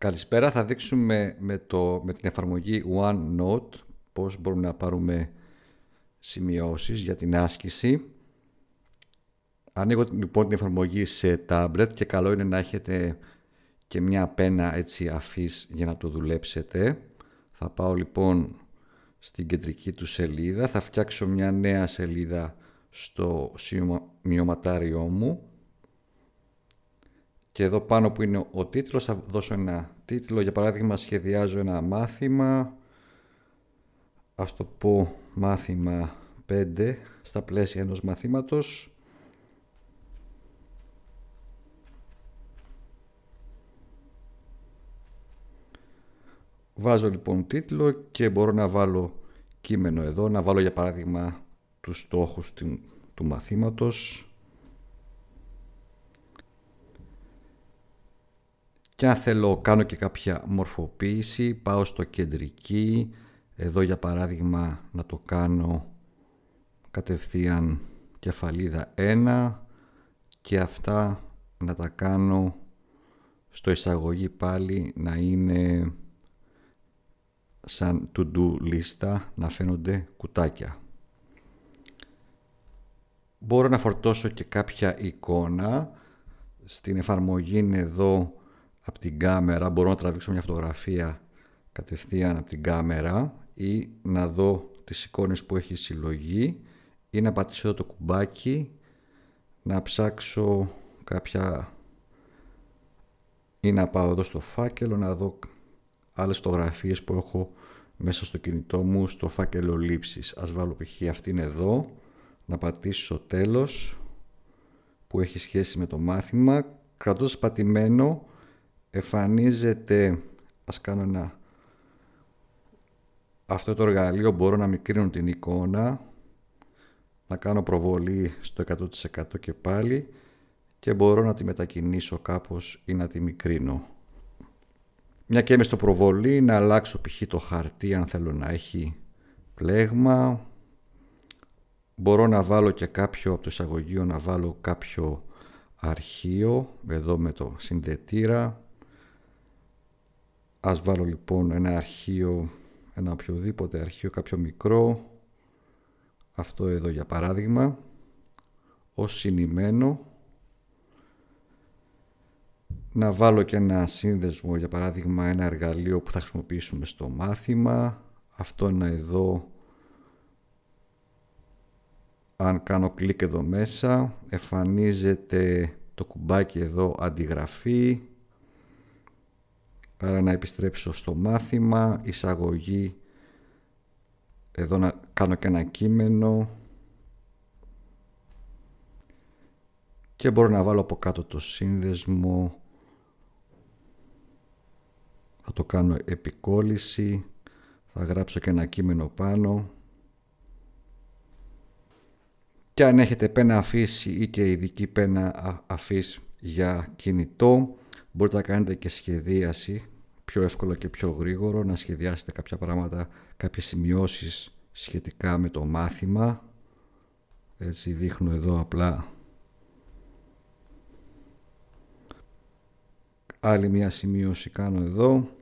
Καλησπέρα, θα δείξουμε με, το, με την εφαρμογή OneNote πώς μπορούμε να πάρουμε σημειώσεις για την άσκηση. Ανοίγω λοιπόν την εφαρμογή σε tablet και καλό είναι να έχετε και μια πένα έτσι αφής για να το δουλέψετε. Θα πάω λοιπόν στην κεντρική του σελίδα, θα φτιάξω μια νέα σελίδα στο σημειωματάριό μου και εδώ πάνω που είναι ο τίτλος θα δώσω ένα τίτλο. Για παράδειγμα σχεδιάζω ένα μάθημα. Ας το πω μάθημα 5 στα πλαίσια ενός μαθήματος. Βάζω λοιπόν τίτλο και μπορώ να βάλω κείμενο εδώ, να βάλω για παράδειγμα τους στόχους του μαθήματος. και αν θέλω κάνω και κάποια μορφοποίηση πάω στο κεντρική εδώ για παράδειγμα να το κάνω κατευθείαν κεφαλίδα 1 και αυτά να τα κάνω στο εισαγωγή πάλι να είναι σαν to do λίστα να φαίνονται κουτάκια. Μπορώ να φορτώσω και κάποια εικόνα. Στην εφαρμογή είναι εδώ από την κάμερα, μπορώ να τραβήξω μια φωτογραφία κατευθείαν από την κάμερα ή να δω τις εικόνες που έχει συλλογή ή να πατήσω εδώ το κουμπάκι να ψάξω κάποια ή να πάω εδώ στο φάκελο να δω άλλες φωτογραφίες που έχω μέσα στο κινητό μου στο φάκελο λήψης ας βάλω π.χ. αυτή εδώ να πατήσω τέλος που έχει σχέση με το μάθημα κρατώντας πατημένο εμφανίζεται, ας κάνω ένα, αυτό το εργαλείο μπορώ να μικρύνω την εικόνα, να κάνω προβολή στο 100% και πάλι και μπορώ να τη μετακινήσω κάπως ή να τη μικρύνω. Μια και είμαι στο προβολή να αλλάξω π.χ. το χαρτί αν θέλω να έχει πλέγμα. Μπορώ να βάλω και κάποιο από το εισαγωγείο να βάλω κάποιο αρχείο εδώ με το συνδετήρα Ας βάλω λοιπόν ένα αρχείο, ένα οποιοδήποτε αρχείο, κάποιο μικρό, αυτό εδώ για παράδειγμα, ως συνημένο. Να βάλω και ένα σύνδεσμο, για παράδειγμα ένα εργαλείο που θα χρησιμοποιήσουμε στο μάθημα. Αυτό είναι εδώ, αν κάνω κλικ εδώ μέσα, εμφανίζεται το κουμπάκι εδώ αντιγραφή, Άρα να επιστρέψω στο μάθημα, εισαγωγή, εδώ να κάνω και ένα κείμενο και μπορώ να βάλω από κάτω το σύνδεσμο, θα το κάνω επικόλληση, θα γράψω και ένα κείμενο πάνω και αν έχετε πένα αφήσει ή και ειδική πένα αφής για κινητό Μπορείτε να κάνετε και σχεδίαση πιο εύκολο και πιο γρήγορο, να σχεδιάσετε κάποια πράγματα, κάποιες σημειώσεις σχετικά με το μάθημα. Έτσι δείχνω εδώ απλά άλλη μια σημείωση κάνω εδώ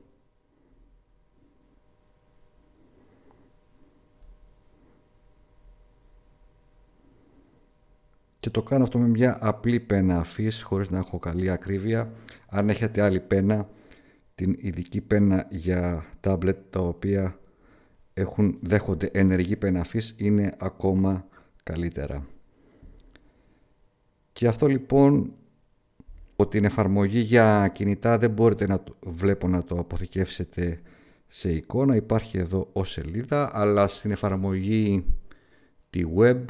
και το κάνω αυτό με μια απλή πένα αφής χωρίς να έχω καλή ακρίβεια. Αν έχετε άλλη πένα, την ειδική πένα για τάμπλετ τα οποία έχουν, δέχονται ενεργή πένα αφής είναι ακόμα καλύτερα. Και αυτό λοιπόν ότι την εφαρμογή για κινητά δεν μπορείτε να το, βλέπω να το αποθηκεύσετε σε εικόνα. Υπάρχει εδώ ως σελίδα, αλλά στην εφαρμογή τη web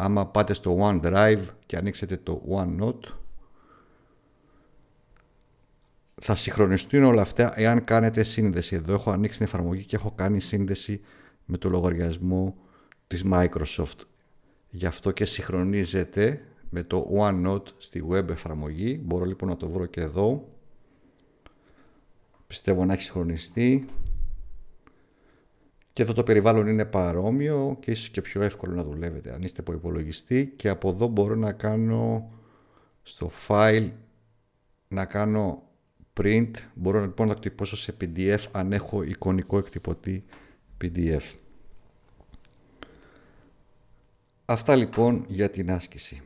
άμα πάτε στο OneDrive και ανοίξετε το OneNote θα συγχρονιστούν όλα αυτά εάν κάνετε σύνδεση. Εδώ έχω ανοίξει την εφαρμογή και έχω κάνει σύνδεση με το λογαριασμό της Microsoft. Γι' αυτό και συγχρονίζεται με το OneNote στη web εφαρμογή. Μπορώ λοιπόν να το βρω και εδώ. Πιστεύω να έχει συγχρονιστεί και εδώ το περιβάλλον είναι παρόμοιο και ίσως και πιο εύκολο να δουλεύετε αν είστε από υπολογιστή και από εδώ μπορώ να κάνω στο file να κάνω print μπορώ λοιπόν να το εκτυπώσω σε pdf αν έχω εικονικό εκτυπωτή pdf Αυτά λοιπόν για την άσκηση.